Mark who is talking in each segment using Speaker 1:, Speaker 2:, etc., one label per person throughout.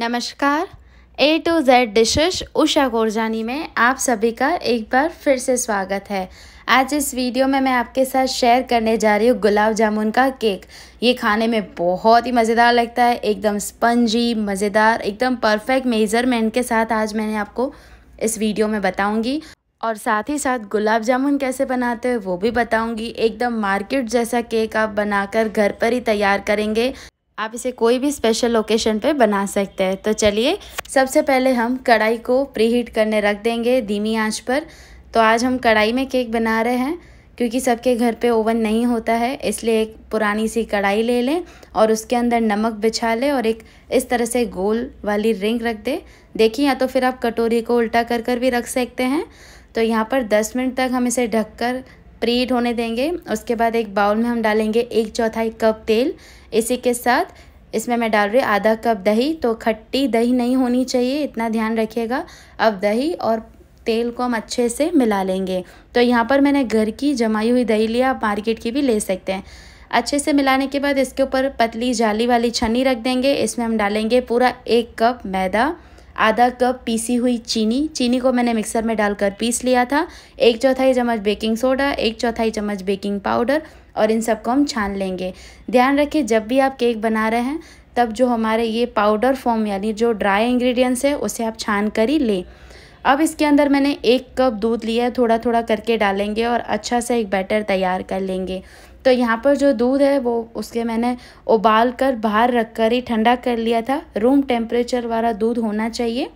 Speaker 1: नमस्कार A to Z dishes Usha Gorjani में आप सभी का एक बार फिर से स्वागत है आज इस वीडियो में मैं आपके साथ शेयर करने जा रही हूँ गुलाब जामुन का केक ये खाने में बहुत ही मज़ेदार लगता है एकदम स्पंजी मज़ेदार एकदम परफेक्ट मेज़रमेंट के साथ आज मैंने आपको इस वीडियो में बताऊँगी और साथ ही साथ गुलाब जामुन कैसे बनाते हैं वो भी बताऊंगी एकदम मार्केट जैसा केक आप बनाकर घर पर ही तैयार करेंगे आप इसे कोई भी स्पेशल ओकेशन पे बना सकते हैं तो चलिए सबसे पहले हम कढ़ाई को प्री हीट करने रख देंगे धीमी आंच पर तो आज हम कढ़ाई में केक बना रहे हैं क्योंकि सबके घर पे ओवन नहीं होता है इसलिए एक पुरानी सी कढ़ाई ले लें और उसके अंदर नमक बिछा लें और एक इस तरह से गोल वाली रिंग रख दें देखिए या तो फिर आप कटोरी को उल्टा कर कर भी रख सकते हैं तो यहाँ पर दस मिनट तक हम इसे ढककर प्रीट होने देंगे उसके बाद एक बाउल में हम डालेंगे एक चौथाई कप तेल इसी के साथ इसमें मैं डाल रही हूँ आधा कप दही तो खट्टी दही नहीं होनी चाहिए इतना ध्यान रखिएगा अब दही और तेल को हम अच्छे से मिला लेंगे तो यहाँ पर मैंने घर की जमाई हुई दही लिया आप मार्केट की भी ले सकते हैं अच्छे से मिलाने के बाद इसके ऊपर पतली जाली वाली छन्नी रख देंगे इसमें हम डालेंगे पूरा एक कप मैदा आधा कप पीसी हुई चीनी चीनी को मैंने मिक्सर में डालकर पीस लिया था एक चौथाई चम्मच बेकिंग सोडा एक चौथाई चम्मच बेकिंग पाउडर और इन सबको हम छान लेंगे ध्यान रखें जब भी आप केक बना रहे हैं तब जो हमारे ये पाउडर फॉर्म यानी जो ड्राई इंग्रेडिएंट्स है उसे आप छान कर ही लें अब इसके अंदर मैंने एक कप दूध लिया है थोड़ा थोड़ा करके डालेंगे और अच्छा सा एक बैटर तैयार कर लेंगे तो यहाँ पर जो दूध है वो उसके मैंने उबाल कर बाहर रख कर ही ठंडा कर लिया था रूम टेम्परेचर वाला दूध होना चाहिए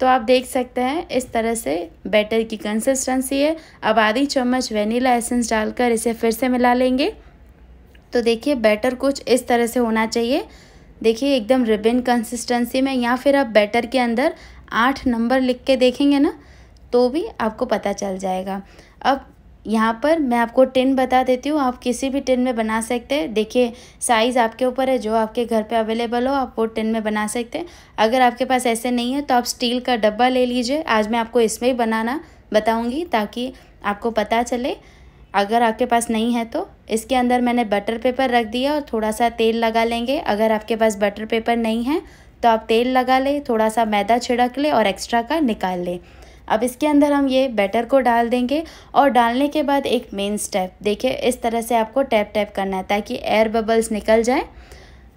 Speaker 1: तो आप देख सकते हैं इस तरह से बैटर की कंसिस्टेंसी है अब आधी चम्मच वेनिला एसेंस डालकर इसे फिर से मिला लेंगे तो देखिए बैटर कुछ इस तरह से होना चाहिए देखिए एकदम रिबन कंसिस्टेंसी में या फिर आप बैटर के अंदर आठ नंबर लिख के देखेंगे ना तो भी आपको पता चल जाएगा अब यहाँ पर मैं आपको टिन बता देती हूँ आप किसी भी टिन में बना सकते हैं देखिए साइज़ आपके ऊपर है जो आपके घर पे अवेलेबल हो आप वो टिन में बना सकते हैं अगर आपके पास ऐसे नहीं है तो आप स्टील का डब्बा ले लीजिए आज मैं आपको इसमें ही बनाना बताऊँगी ताकि आपको पता चले अगर आपके पास नहीं है तो इसके अंदर मैंने बटर पेपर रख दिया और थोड़ा सा तेल लगा लेंगे अगर आपके पास बटर पेपर नहीं है तो आप तेल लगा लें थोड़ा सा मैदा छिड़क लें और एक्स्ट्रा का निकाल लें अब इसके अंदर हम ये बैटर को डाल देंगे और डालने के बाद एक मेन स्टेप देखिए इस तरह से आपको टैप टैप करना है ताकि एयर बबल्स निकल जाए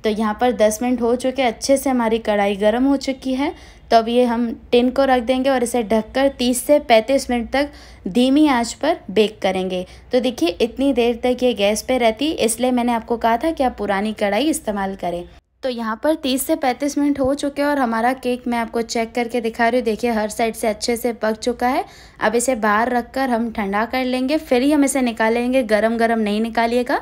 Speaker 1: तो यहाँ पर दस मिनट हो चुके अच्छे से हमारी कढ़ाई गर्म हो चुकी है तो अब ये हम टिन को रख देंगे और इसे ढककर 30 से 35 मिनट तक धीमी आंच पर बेक करेंगे तो देखिए इतनी देर तक ये गैस पे रहती इसलिए मैंने आपको कहा था कि आप पुरानी कढ़ाई इस्तेमाल करें तो यहाँ पर 30 से 35 मिनट हो चुके हैं और हमारा केक मैं आपको चेक करके दिखा रही हूँ देखिए हर साइड से अच्छे से पक चुका है अब इसे बाहर रखकर हम ठंडा कर लेंगे फिर ही हम इसे निकालेंगे गरम गरम नहीं निकालिएगा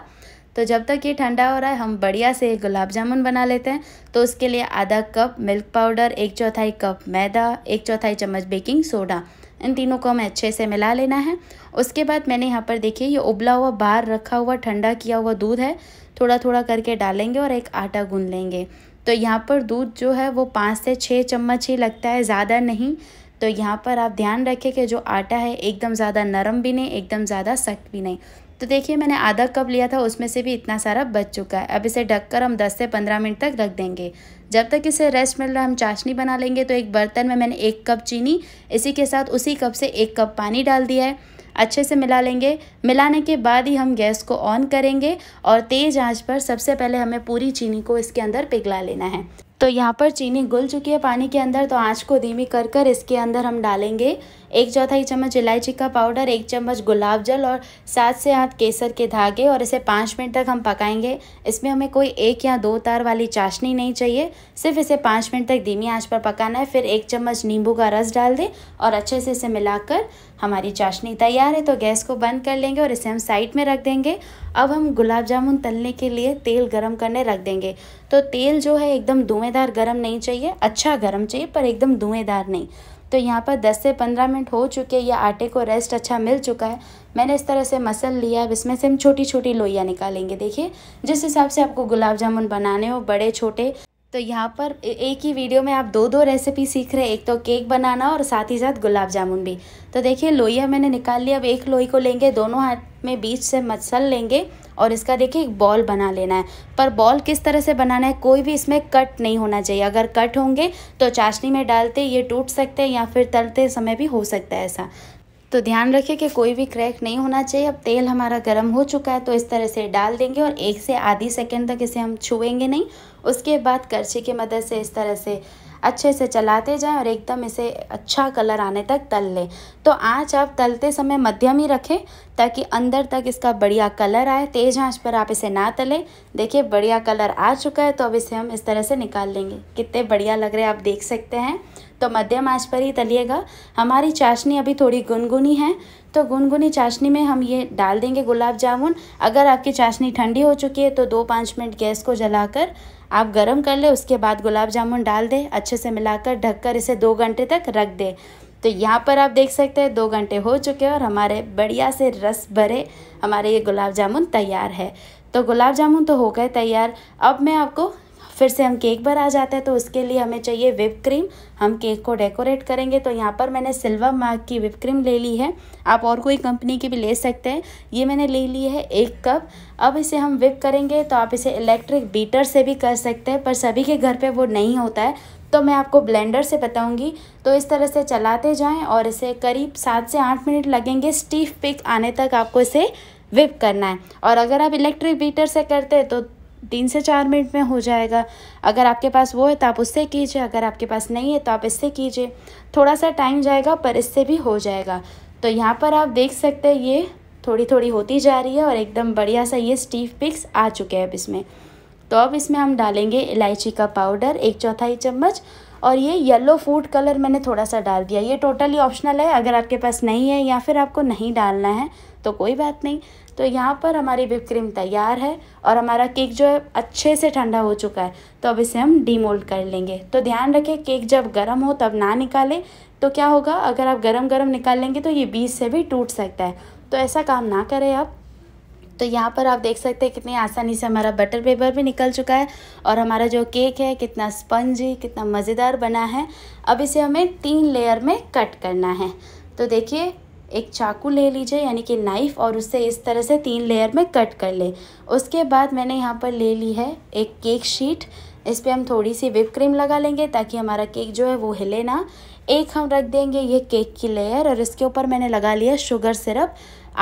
Speaker 1: तो जब तक ये ठंडा हो रहा है हम बढ़िया से गुलाब जामुन बना लेते हैं तो उसके लिए आधा कप मिल्क पाउडर एक चौथाई कप मैदा एक चौथाई चम्मच बेकिंग सोडा इन तीनों को हमें अच्छे से मिला लेना है उसके बाद मैंने यहाँ पर देखिए ये उबला हुआ बाहर रखा हुआ ठंडा किया हुआ दूध है थोड़ा थोड़ा करके डालेंगे और एक आटा गूँ लेंगे तो यहाँ पर दूध जो है वो पाँच से छः चम्मच ही लगता है ज़्यादा नहीं तो यहाँ पर आप ध्यान रखें कि जो आटा है एकदम ज़्यादा नरम भी नहीं एकदम ज़्यादा सख्त भी नहीं तो देखिए मैंने आधा कप लिया था उसमें से भी इतना सारा बच चुका है अब इसे ढककर हम 10 से 15 मिनट तक रख देंगे जब तक इसे रेस्ट मिल रहा है हम चाशनी बना लेंगे तो एक बर्तन में मैंने एक कप चीनी इसी के साथ उसी कप से एक कप पानी डाल दिया है अच्छे से मिला लेंगे मिलाने के बाद ही हम गैस को ऑन करेंगे और तेज़ आंच पर सबसे पहले हमें पूरी चीनी को इसके अंदर पिघला लेना है तो यहाँ पर चीनी घुल चुकी है पानी के अंदर तो आंच को धीमी कर कर इसके अंदर हम डालेंगे एक चौथाई चम्मच इलायची का पाउडर एक चम्मच गुलाब जल और सात से आठ केसर के धागे और इसे पाँच मिनट तक हम पकाएंगे इसमें हमें कोई एक या दो तार वाली चाशनी नहीं चाहिए सिर्फ इसे पाँच मिनट तक धीमी आंच पर पकाना है फिर एक चम्मच नींबू का रस डाल दें और अच्छे से इसे मिलाकर हमारी चाशनी तैयार है तो गैस को बंद कर लेंगे और इसे हम साइड में रख देंगे अब हम गुलाब जामुन तलने के लिए तेल गरम करने रख देंगे तो तेल जो है एकदम धुएँदार गरम नहीं चाहिए अच्छा गरम चाहिए पर एकदम धुएँदार नहीं तो यहाँ पर 10 से 15 मिनट हो चुके हैं ये आटे को रेस्ट अच्छा मिल चुका है मैंने इस तरह से मसल लिया अब इसमें से हम छोटी छोटी लोइयाँ निकालेंगे देखिए जिस हिसाब से आपको गुलाब जामुन बनाने हो बड़े छोटे तो यहाँ पर एक ही वीडियो में आप दो दो रेसिपी सीख रहे हैं एक तो केक बनाना और साथ ही साथ गुलाब जामुन भी तो देखिए लोइया मैंने निकाल लिया अब एक लोई को लेंगे दोनों हाथ में बीच से मसल लेंगे और इसका देखिए एक बॉल बना लेना है पर बॉल किस तरह से बनाना है कोई भी इसमें कट नहीं होना चाहिए अगर कट होंगे तो चाशनी में डालते ये टूट सकते हैं या फिर तलते समय भी हो सकता है ऐसा तो ध्यान रखिए कि कोई भी क्रैक नहीं होना चाहिए अब तेल हमारा गर्म हो चुका है तो इस तरह से डाल देंगे और एक से आधी सेकेंड तक इसे हम छुएंगे नहीं उसके बाद करछी की मदद से इस तरह से अच्छे से चलाते जाएं और एकदम इसे अच्छा कलर आने तक तल लें तो आँच आप तलते समय मध्यम ही रखें ताकि अंदर तक इसका बढ़िया कलर आए तेज आंच पर आप इसे ना तलें देखिए बढ़िया कलर आ चुका है तो अब इसे हम इस तरह से निकाल लेंगे कितने बढ़िया लग रहे हैं आप देख सकते हैं तो मध्यम आंच पर ही तलिएगा हमारी चाशनी अभी थोड़ी गुनगुनी है तो गुनगुनी चाशनी में हम ये डाल देंगे गुलाब जामुन अगर आपकी चाशनी ठंडी हो चुकी है तो दो पाँच मिनट गैस को जलाकर आप गर्म कर ले उसके बाद गुलाब जामुन डाल दें अच्छे से मिलाकर ढककर इसे दो घंटे तक रख दें तो यहाँ पर आप देख सकते हैं दो घंटे हो चुके हैं और हमारे बढ़िया से रस भरे हमारे ये गुलाब जामुन तैयार है तो गुलाब जामुन तो हो गए तैयार अब मैं आपको फिर से हम केक पर आ जाते हैं तो उसके लिए हमें चाहिए विप क्रीम हम केक को डेकोरेट करेंगे तो यहाँ पर मैंने सिल्वर मार्क की विप क्रीम ले ली है आप और कोई कंपनी की भी ले सकते हैं ये मैंने ले ली है एक कप अब इसे हम विप करेंगे तो आप इसे इलेक्ट्रिक बीटर से भी कर सकते हैं पर सभी के घर पर वो नहीं होता है तो मैं आपको ब्लेंडर से बताऊंगी तो इस तरह से चलाते जाएं और इसे करीब सात से आठ मिनट लगेंगे स्टीफ पिक आने तक आपको इसे विप करना है और अगर आप इलेक्ट्रिक बीटर से करते हैं तो तीन से चार मिनट में हो जाएगा अगर आपके पास वो है तो आप उससे कीजिए अगर आपके पास नहीं है तो आप इससे कीजिए थोड़ा सा टाइम जाएगा पर इससे भी हो जाएगा तो यहाँ पर आप देख सकते हैं ये थोड़ी थोड़ी होती जा रही है और एकदम बढ़िया सा ये स्टीव पिक्स आ चुके हैं अब इसमें तो अब इसमें हम डालेंगे इलायची का पाउडर एक चौथाई चम्मच और ये येलो फूड कलर मैंने थोड़ा सा डाल दिया ये टोटली ऑप्शनल है अगर आपके पास नहीं है या फिर आपको नहीं डालना है तो कोई बात नहीं तो यहाँ पर हमारी विप क्रीम तैयार है और हमारा केक जो है अच्छे से ठंडा हो चुका है तो अब इसे हम डीमोल्ड कर लेंगे तो ध्यान रखें केक जब गर्म हो तब ना निकालें तो क्या होगा अगर आप गर्म गर्म निकाल लेंगे तो ये बीच से भी टूट सकता है तो ऐसा काम ना करें आप तो यहाँ पर आप देख सकते हैं कितनी आसानी से हमारा बटर पेपर भी निकल चुका है और हमारा जो केक है कितना स्पंजी कितना मज़ेदार बना है अब इसे हमें तीन लेयर में कट करना है तो देखिए एक चाकू ले लीजिए यानी कि नाइफ़ और उससे इस तरह से तीन लेयर में कट कर ले उसके बाद मैंने यहाँ पर ले ली है एक केक शीट इस पर हम थोड़ी सी विप क्रीम लगा लेंगे ताकि हमारा केक जो है वो हिले ना एक हम रख देंगे ये केक की लेयर और इसके ऊपर मैंने लगा लिया शुगर सिरप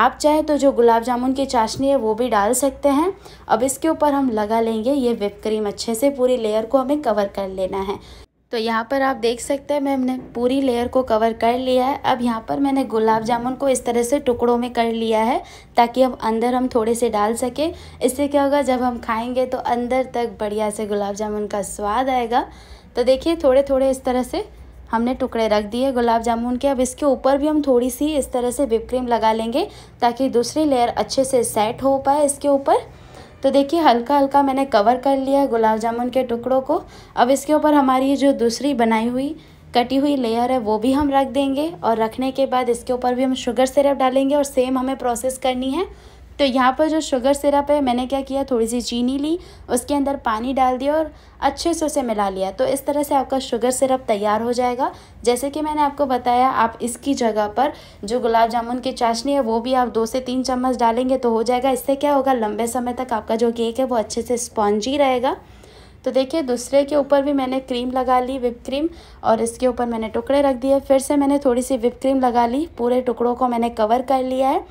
Speaker 1: आप चाहे तो जो गुलाब जामुन की चाशनी है वो भी डाल सकते हैं अब इसके ऊपर हम लगा लेंगे ये विप क्रीम अच्छे से पूरी लेयर को हमें कवर कर लेना है तो यहाँ पर आप देख सकते हैं मैंने पूरी लेयर को कवर कर लिया है अब यहाँ पर मैंने गुलाब जामुन को इस तरह से टुकड़ों में कर लिया है ताकि अब अंदर हम थोड़े से डाल सकें इससे क्या होगा जब हम खाएंगे तो अंदर तक बढ़िया से गुलाब जामुन का स्वाद आएगा तो देखिए थोड़े थोड़े इस तरह से हमने टुकड़े रख दिए गुलाब जामुन के अब इसके ऊपर भी हम थोड़ी सी इस तरह से विप क्रीम लगा लेंगे ताकि दूसरी लेयर अच्छे से सेट हो पाए इसके ऊपर तो देखिए हल्का हल्का मैंने कवर कर लिया है गुलाब जामुन के टुकड़ों को अब इसके ऊपर हमारी जो दूसरी बनाई हुई कटी हुई लेयर है वो भी हम रख देंगे और रखने के बाद इसके ऊपर भी हम शुगर सिरप डालेंगे और सेम हमें प्रोसेस करनी है तो यहाँ पर जो शुगर सिरप है मैंने क्या किया थोड़ी सी चीनी ली उसके अंदर पानी डाल दिया और अच्छे से उसे मिला लिया तो इस तरह से आपका शुगर सिरप तैयार हो जाएगा जैसे कि मैंने आपको बताया आप इसकी जगह पर जो गुलाब जामुन की चाशनी है वो भी आप दो से तीन चम्मच डालेंगे तो हो जाएगा इससे क्या होगा लंबे समय तक आपका जो केक है वो अच्छे से स्पॉन्जी रहेगा तो देखिए दूसरे के ऊपर भी मैंने क्रीम लगा ली विप क्रीम और इसके ऊपर मैंने टुकड़े रख दिए फिर से मैंने थोड़ी सी विप क्रीम लगा ली पूरे टुकड़ों को मैंने कवर कर लिया है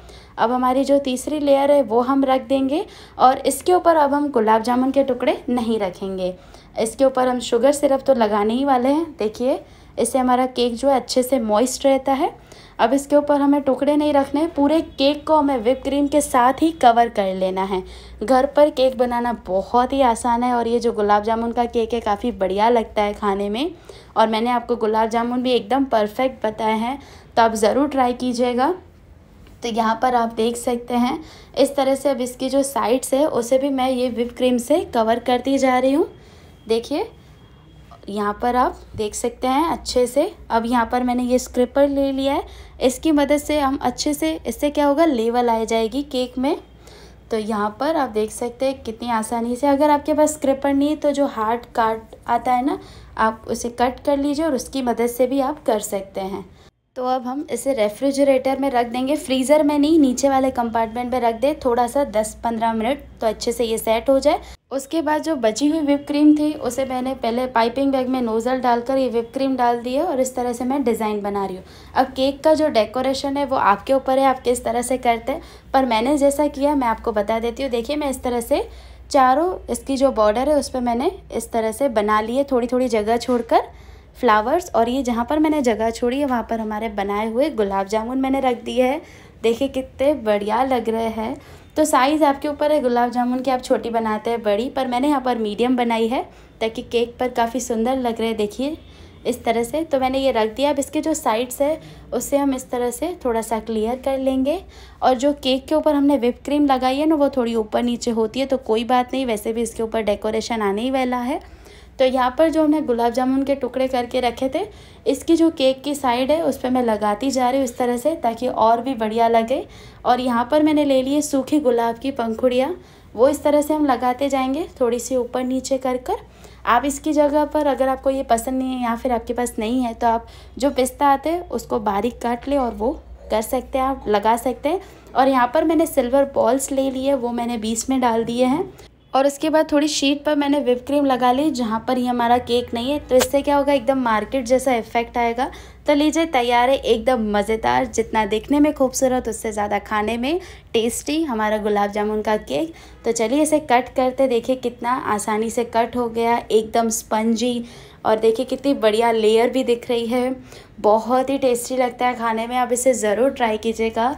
Speaker 1: अब हमारी जो तीसरी लेयर है वो हम रख देंगे और इसके ऊपर अब हम गुलाब जामुन के टुकड़े नहीं रखेंगे इसके ऊपर हम शुगर सिरप तो लगाने ही वाले हैं देखिए इससे हमारा केक जो है अच्छे से मॉइस्ट रहता है अब इसके ऊपर हमें टुकड़े नहीं रखने पूरे केक को हमें विप क्रीम के साथ ही कवर कर लेना है घर पर केक बनाना बहुत ही आसान है और ये जो गुलाब जामुन का केक है काफ़ी बढ़िया लगता है खाने में और मैंने आपको गुलाब जामुन भी एकदम परफेक्ट बताए हैं तो आप ज़रूर ट्राई कीजिएगा तो यहाँ पर आप देख सकते हैं इस तरह से अब इसकी जो साइड्स है उसे भी मैं ये विप क्रीम से कवर करती जा रही हूँ देखिए यहाँ पर आप देख सकते हैं अच्छे से अब यहाँ पर मैंने ये स्क्रिपर ले लिया है इसकी मदद से हम अच्छे से इससे क्या होगा लेवल आ जाएगी केक में तो यहाँ पर आप देख सकते हैं कितनी आसानी से अगर आपके पास स्क्रिपर नहीं है तो जो हार्ड काट आता है ना आप उसे कट कर लीजिए और उसकी मदद से भी आप कर सकते हैं तो अब हम इसे रेफ्रिजरेटर में रख देंगे फ्रीज़र में नहीं नीचे वाले कंपार्टमेंट में रख दे थोड़ा सा 10-15 मिनट तो अच्छे से ये सेट हो जाए उसके बाद जो बची हुई विप क्रीम थी उसे मैंने पहले पाइपिंग बैग में नोज़ल डालकर ये विप क्रीम डाल दी है और इस तरह से मैं डिज़ाइन बना रही हूँ अब केक का जो डेकोरेशन है वो आपके ऊपर है आप किस तरह से करते हैं पर मैंने जैसा किया मैं आपको बता देती हूँ देखिए मैं इस तरह से चारों इसकी जो बॉर्डर है उस पर मैंने इस तरह से बना ली है थोड़ी थोड़ी जगह छोड़ फ्लावर्स और ये जहाँ पर मैंने जगह छोड़ी है वहाँ पर हमारे बनाए हुए गुलाब जामुन मैंने रख दिए है देखिए कितने बढ़िया लग रहे हैं तो साइज़ आपके ऊपर है गुलाब जामुन की आप छोटी बनाते हैं बड़ी पर मैंने यहाँ पर मीडियम बनाई है ताकि केक पर काफ़ी सुंदर लग रहे हैं देखिए इस तरह से तो मैंने ये रख दिया अब इसके जो साइड्स है उससे हम इस तरह से थोड़ा सा क्लियर कर लेंगे और जो केक के ऊपर हमने विप क्रीम लगाई है ना वो थोड़ी ऊपर नीचे होती है तो कोई बात नहीं वैसे भी इसके ऊपर डेकोरेशन आने ही वाला है तो यहाँ पर जो हमने गुलाब जामुन के टुकड़े करके रखे थे इसकी जो केक की साइड है उस पर मैं लगाती जा रही हूँ इस तरह से ताकि और भी बढ़िया लगे और यहाँ पर मैंने ले लिए सूखी गुलाब की पंखुड़ियाँ वो इस तरह से हम लगाते जाएंगे थोड़ी सी ऊपर नीचे कर कर आप इसकी जगह पर अगर आपको ये पसंद नहीं है या फिर आपके पास नहीं है तो आप जो पिस्ता आते हैं उसको बारीक काट ले और वो कर सकते हैं आप लगा सकते हैं और यहाँ पर मैंने सिल्वर बॉल्स ले लिए वो मैंने बीच में डाल दिए हैं और उसके बाद थोड़ी शीट पर मैंने विप क्रीम लगा ली जहाँ पर ही हमारा केक नहीं है तो इससे क्या होगा एकदम मार्केट जैसा इफेक्ट आएगा तो लीजिए तैयार है एकदम मज़ेदार जितना देखने में खूबसूरत उससे ज़्यादा खाने में टेस्टी हमारा गुलाब जामुन का केक तो चलिए इसे कट करते देखिए कितना आसानी से कट हो गया एकदम स्पंजी और देखिए कितनी बढ़िया लेयर भी दिख रही है बहुत ही टेस्टी लगता है खाने में आप इसे ज़रूर ट्राई कीजिएगा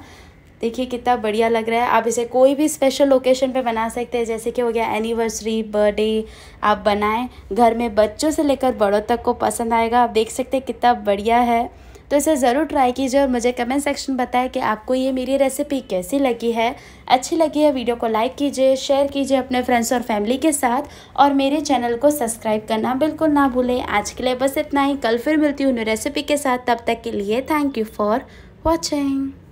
Speaker 1: देखिए कितना बढ़िया लग रहा है आप इसे कोई भी स्पेशल लोकेशन पे बना सकते हैं जैसे कि हो गया एनिवर्सरी बर्थडे आप बनाएं घर में बच्चों से लेकर बड़ों तक को पसंद आएगा आप देख सकते हैं कितना बढ़िया है तो इसे ज़रूर ट्राई कीजिए और मुझे कमेंट सेक्शन बताएं कि आपको ये मेरी रेसिपी कैसी लगी है अच्छी लगी है वीडियो को लाइक कीजिए शेयर कीजिए अपने फ्रेंड्स और फैमिली के साथ और मेरे चैनल को सब्सक्राइब करना बिल्कुल ना भूलें आज के लिए बस इतना ही कल फिर मिलती हूँ रेसिपी के साथ तब तक के लिए थैंक यू फॉर वॉचिंग